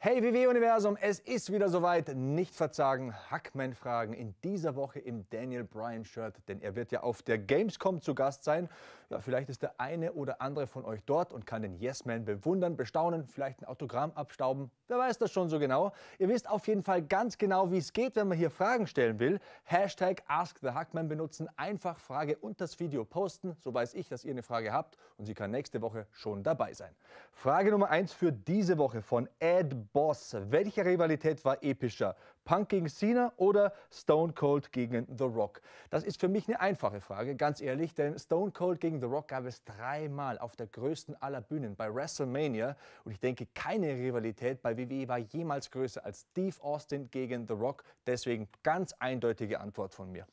Hey WW-Universum, es ist wieder soweit. Nicht verzagen, Hackman-Fragen in dieser Woche im Daniel Bryan-Shirt, denn er wird ja auf der Gamescom zu Gast sein. Ja, vielleicht ist der eine oder andere von euch dort und kann den Yes-Man bewundern, bestaunen, vielleicht ein Autogramm abstauben. Wer weiß das schon so genau? Ihr wisst auf jeden Fall ganz genau, wie es geht, wenn man hier Fragen stellen will. Hashtag AskTheHackman benutzen, einfach Frage und das Video posten. So weiß ich, dass ihr eine Frage habt und sie kann nächste Woche schon dabei sein. Frage Nummer 1 für diese Woche von Ed Boss. Welche Rivalität war epischer? Punk gegen Cena oder Stone Cold gegen The Rock? Das ist für mich eine einfache Frage, ganz ehrlich, denn Stone Cold gegen The Rock gab es dreimal auf der größten aller Bühnen bei WrestleMania und ich denke, keine Rivalität bei WWE war jemals größer als Steve Austin gegen The Rock. Deswegen ganz eindeutige Antwort von mir.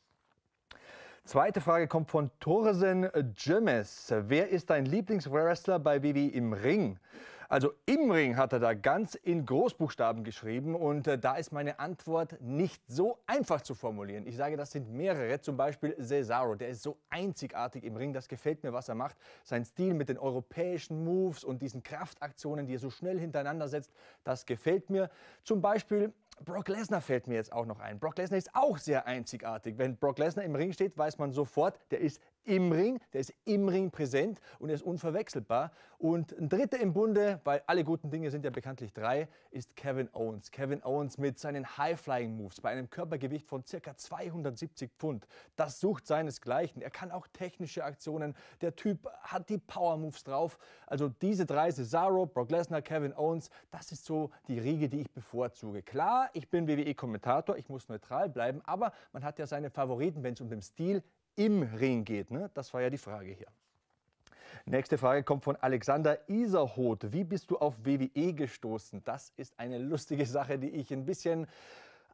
Zweite Frage kommt von Torsen Jimenez. Wer ist dein Lieblingswrestler bei WWE im Ring? Also im Ring hat er da ganz in Großbuchstaben geschrieben und äh, da ist meine Antwort nicht so einfach zu formulieren. Ich sage, das sind mehrere, zum Beispiel Cesaro, der ist so einzigartig im Ring, das gefällt mir, was er macht. Sein Stil mit den europäischen Moves und diesen Kraftaktionen, die er so schnell hintereinander setzt, das gefällt mir. Zum Beispiel Brock Lesnar fällt mir jetzt auch noch ein. Brock Lesnar ist auch sehr einzigartig. Wenn Brock Lesnar im Ring steht, weiß man sofort, der ist im Ring, der ist im Ring präsent und er ist unverwechselbar. Und ein Dritter im Bunde, weil alle guten Dinge sind ja bekanntlich drei, ist Kevin Owens. Kevin Owens mit seinen High-Flying-Moves bei einem Körpergewicht von ca. 270 Pfund. Das sucht seinesgleichen. Er kann auch technische Aktionen. Der Typ hat die Power-Moves drauf. Also diese drei, Cesaro, Brock Lesnar, Kevin Owens, das ist so die Riege, die ich bevorzuge. Klar, ich bin WWE-Kommentator, ich muss neutral bleiben, aber man hat ja seine Favoriten, wenn es um den Stil im Ring geht. Ne? Das war ja die Frage hier. Nächste Frage kommt von Alexander Iserhoth. Wie bist du auf WWE gestoßen? Das ist eine lustige Sache, die ich ein bisschen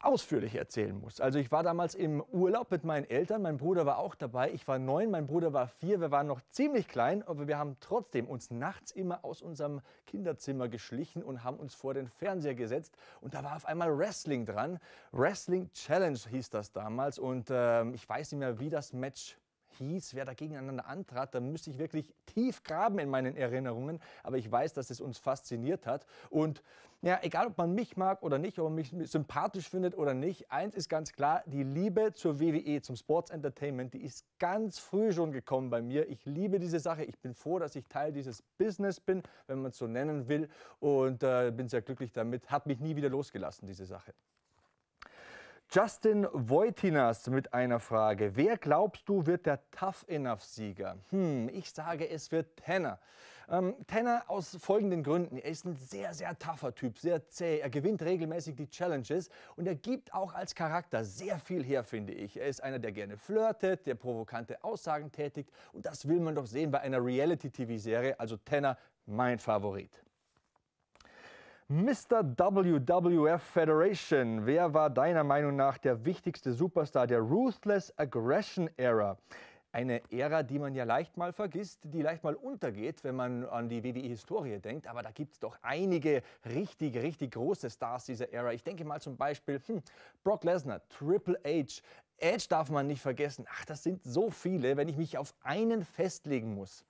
ausführlich erzählen muss. Also ich war damals im Urlaub mit meinen Eltern, mein Bruder war auch dabei, ich war neun, mein Bruder war vier, wir waren noch ziemlich klein, aber wir haben trotzdem uns nachts immer aus unserem Kinderzimmer geschlichen und haben uns vor den Fernseher gesetzt und da war auf einmal Wrestling dran. Wrestling Challenge hieß das damals und äh, ich weiß nicht mehr, wie das Match hieß, wer da gegeneinander antrat, da müsste ich wirklich tief graben in meinen Erinnerungen. Aber ich weiß, dass es uns fasziniert hat. Und ja, egal ob man mich mag oder nicht, ob man mich sympathisch findet oder nicht, eins ist ganz klar, die Liebe zur WWE, zum Sports Entertainment, die ist ganz früh schon gekommen bei mir. Ich liebe diese Sache. Ich bin froh, dass ich Teil dieses Business bin, wenn man es so nennen will. Und äh, bin sehr glücklich damit. Hat mich nie wieder losgelassen, diese Sache. Justin Wojtinas mit einer Frage. Wer glaubst du wird der Tough Enough Sieger? Hm, ich sage, es wird Tanner. Ähm, Tanner aus folgenden Gründen. Er ist ein sehr, sehr tougher Typ, sehr zäh. Er gewinnt regelmäßig die Challenges und er gibt auch als Charakter sehr viel her, finde ich. Er ist einer, der gerne flirtet, der provokante Aussagen tätigt und das will man doch sehen bei einer Reality-TV-Serie. Also Tanner, mein Favorit. Mr. WWF Federation, wer war deiner Meinung nach der wichtigste Superstar der Ruthless Aggression Era? Eine Ära, die man ja leicht mal vergisst, die leicht mal untergeht, wenn man an die WWE-Historie denkt. Aber da gibt es doch einige richtig, richtig große Stars dieser Ära. Ich denke mal zum Beispiel hm, Brock Lesnar, Triple H, Edge darf man nicht vergessen. Ach, das sind so viele, wenn ich mich auf einen festlegen muss.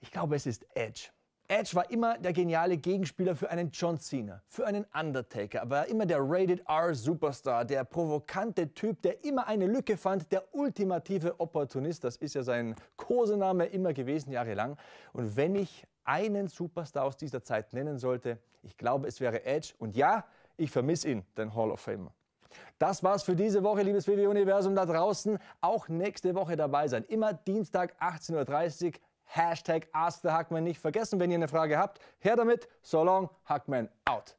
Ich glaube, es ist Edge. Edge war immer der geniale Gegenspieler für einen John Cena, für einen Undertaker, war immer der Rated R Superstar, der provokante Typ, der immer eine Lücke fand, der ultimative Opportunist. Das ist ja sein Kosename immer gewesen, jahrelang. Und wenn ich einen Superstar aus dieser Zeit nennen sollte, ich glaube, es wäre Edge. Und ja, ich vermisse ihn, den Hall of Famer. Das war's für diese Woche, liebes WWE-Universum da draußen. Auch nächste Woche dabei sein. Immer Dienstag 18.30 Uhr Hashtag AskTheHackman nicht vergessen. Wenn ihr eine Frage habt, her damit. So long, Hackman out.